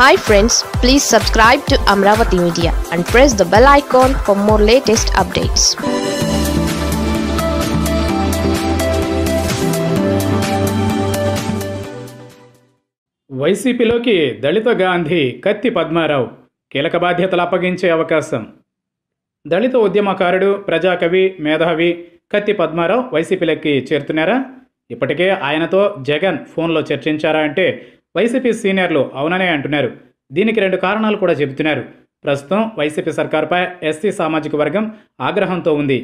hi friends please subscribe to Amaravati media and press the bell icon for more latest updates వైసీపీలోకి దళిత గాంధీ కత్తి పద్మారావు కీలక బాధ్యతలు అప్పగించే అవకాశం దళిత ఉద్యమకారుడు ప్రజాకవి మేధావి కత్తి పద్మారావు వైసీపీలోకి చేరుతున్నారా ఇప్పటికే ఆయనతో జగన్ ఫోన్లో చర్చించారా అంటే వైసీపీ సీనియర్లు అవుననే అంటున్నారు దీనికి రెండు కారణాలు కూడా చెబుతున్నారు ప్రస్తుతం వైసీపీ సర్కార్పై ఎస్సీ సామాజిక వర్గం ఆగ్రహంతో ఉంది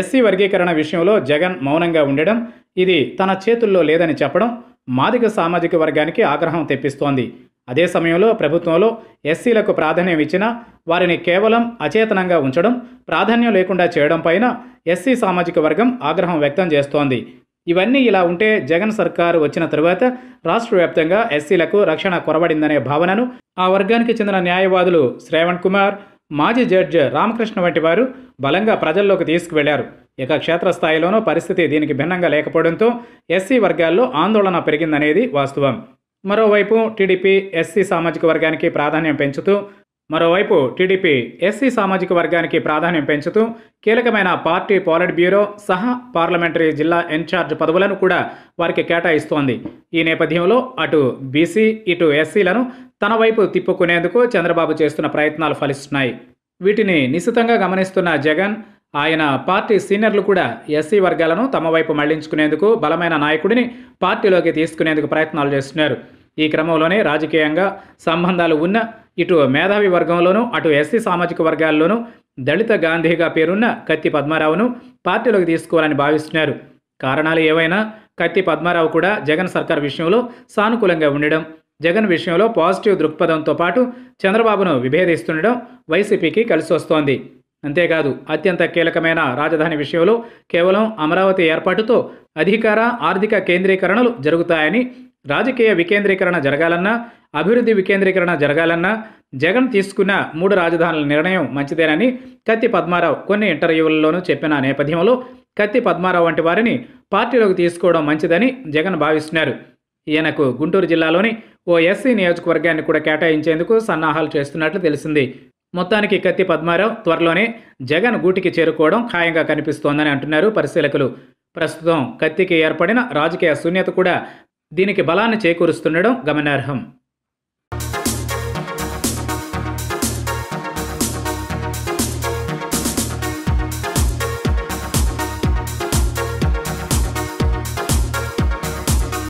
ఎస్సీ వర్గీకరణ విషయంలో జగన్ మౌనంగా ఉండడం ఇది తన చేతుల్లో లేదని చెప్పడం మాదిగ సామాజిక వర్గానికి ఆగ్రహం తెప్పిస్తోంది అదే సమయంలో ప్రభుత్వంలో ఎస్సీలకు ప్రాధాన్యం ఇచ్చినా వారిని కేవలం అచేతనంగా ఉంచడం ప్రాధాన్యం లేకుండా చేయడం పైన ఎస్సీ సామాజిక వర్గం ఆగ్రహం వ్యక్తం చేస్తోంది ఇవన్నీ ఇలా ఉంటే జగన్ సర్కారు వచ్చిన తరువాత రాష్ట్ర వ్యాప్తంగా ఎస్సీలకు రక్షణ కొరబడిందనే భావనను ఆ వర్గానికి చెందిన న్యాయవాదులు శ్రేవణ్ కుమార్ మాజీ జడ్జి రామకృష్ణ వంటి వారు బలంగా ప్రజల్లోకి తీసుకువెళ్లారు ఇక క్షేత్రస్థాయిలోనూ పరిస్థితి దీనికి భిన్నంగా లేకపోవడంతో ఎస్సీ వర్గాల్లో ఆందోళన పెరిగిందనేది వాస్తవం మరోవైపు టీడీపీ ఎస్సీ సామాజిక వర్గానికి ప్రాధాన్యం పెంచుతూ మరోవైపు టీడీపీ ఎస్సీ సామాజిక వర్గానికి ప్రాధాన్యం పెంచుతూ కీలకమైన పార్టీ పాలిట్ బ్యూరో సహా పార్లమెంటరీ జిల్లా ఇన్ఛార్జ్ పదవులను కూడా వారికి కేటాయిస్తోంది ఈ నేపథ్యంలో అటు బీసీ ఇటు ఎస్సీలను తన వైపు తిప్పుకునేందుకు చంద్రబాబు చేస్తున్న ప్రయత్నాలు ఫలిస్తున్నాయి వీటిని నిశితంగా గమనిస్తున్న జగన్ ఆయన పార్టీ సీనియర్లు కూడా ఎస్సీ వర్గాలను తమ వైపు మళ్లించుకునేందుకు బలమైన నాయకుడిని పార్టీలోకి తీసుకునేందుకు ప్రయత్నాలు చేస్తున్నారు ఈ క్రమంలోనే రాజకీయంగా సంబంధాలు ఉన్న ఇటు మేధావి వర్గంలోనూ అటు ఎస్సీ సామాజిక వర్గాల్లోనూ దళిత గాంధీగా పేరున్న కత్తి పద్మారావును పార్టీలోకి తీసుకోవాలని భావిస్తున్నారు కారణాలు ఏవైనా కత్తి పద్మారావు కూడా జగన్ సర్కార్ విషయంలో సానుకూలంగా ఉండడం జగన్ విషయంలో పాజిటివ్ దృక్పథంతో పాటు చంద్రబాబును విభేదిస్తుండడం వైసీపీకి కలిసి వస్తోంది అంతేకాదు అత్యంత కీలకమైన రాజధాని విషయంలో కేవలం అమరావతి ఏర్పాటుతో అధికార ఆర్థిక కేంద్రీకరణలు జరుగుతాయని రాజకీయ వికేంద్రీకరణ జరగాలన్నా అభివృద్ధి వికేంద్రీకరణ జరగాలన్నా జగన్ తీసుకున్న మూడు రాజధానుల నిర్ణయం మంచిదేనని కత్తి పద్మారావు కొన్ని ఇంటర్వ్యూలలోనూ చెప్పిన నేపథ్యంలో కత్తి పద్మారావు వంటి వారిని పార్టీలోకి తీసుకోవడం మంచిదని జగన్ భావిస్తున్నారు ఈయనకు గుంటూరు జిల్లాలోని ఓ ఎస్సీ నియోజకవర్గాన్ని కూడా కేటాయించేందుకు సన్నాహాలు చేస్తున్నట్లు తెలిసింది మొత్తానికి కత్తి పద్మారావు త్వరలోనే జగన్ గూటికి చేరుకోవడం ఖాయంగా కనిపిస్తోందని అంటున్నారు పరిశీలకులు ప్రస్తుతం కత్తికి ఏర్పడిన రాజకీయ శూన్యత కూడా దీనికి బలాన్ని చేకూరుస్తుండడం గమనార్హం